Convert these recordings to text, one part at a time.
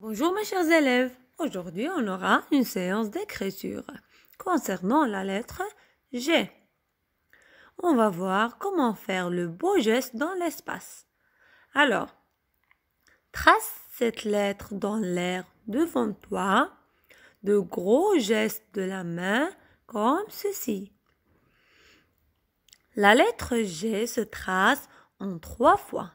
Bonjour mes chers élèves, aujourd'hui on aura une séance d'écriture concernant la lettre G. On va voir comment faire le beau geste dans l'espace. Alors, trace cette lettre dans l'air devant toi de gros gestes de la main comme ceci. La lettre G se trace en trois fois.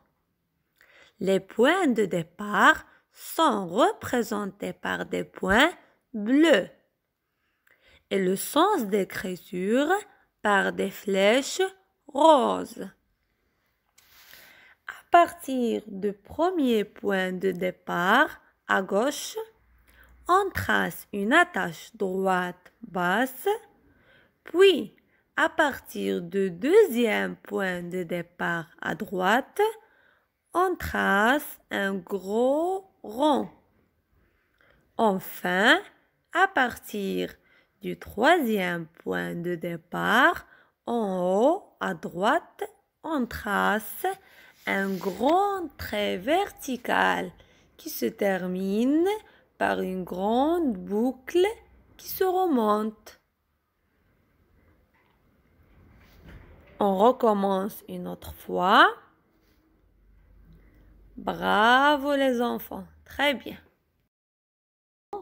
Les points de départ sont représentés par des points bleus et le sens d'écriture par des flèches roses. À partir du premier point de départ à gauche, on trace une attache droite basse, puis à partir du deuxième point de départ à droite, on trace un gros rond. Enfin, à partir du troisième point de départ, en haut à droite, on trace un grand trait vertical qui se termine par une grande boucle qui se remonte. On recommence une autre fois. Bravo les enfants. Très bien.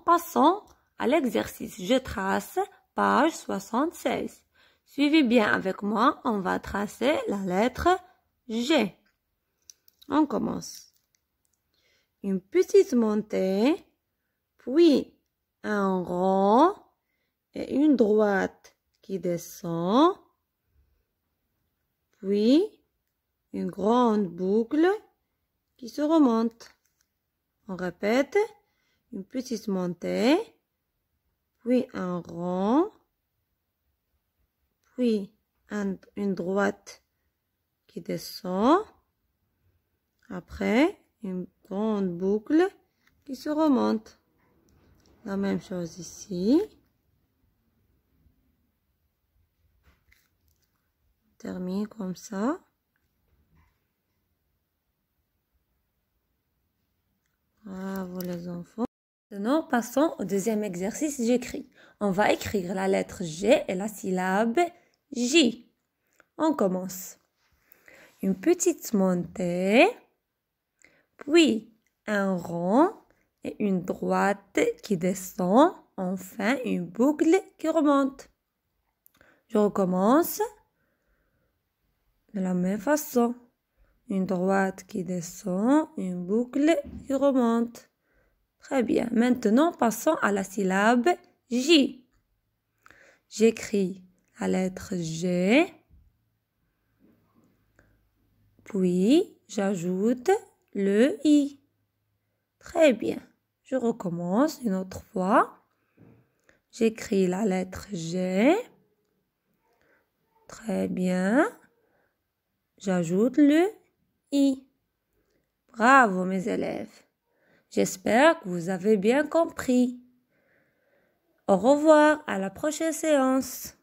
Passons à l'exercice. Je trace page 76. Suivez bien avec moi. On va tracer la lettre G. On commence. Une petite montée, puis un rond et une droite qui descend, puis une grande boucle qui se remonte. On répète une petite montée, puis un rond, puis une droite qui descend, après une grande boucle qui se remonte. La même chose ici. On termine comme ça. Maintenant, passons au deuxième exercice, j'écris. On va écrire la lettre G et la syllabe J. On commence. Une petite montée, puis un rond et une droite qui descend, enfin une boucle qui remonte. Je recommence de la même façon. Une droite qui descend, une boucle qui remonte. Très bien. Maintenant, passons à la syllabe J. J'écris la lettre G. Puis, j'ajoute le I. Très bien. Je recommence une autre fois. J'écris la lettre G. Très bien. J'ajoute le I. Bravo mes élèves. J'espère que vous avez bien compris. Au revoir, à la prochaine séance.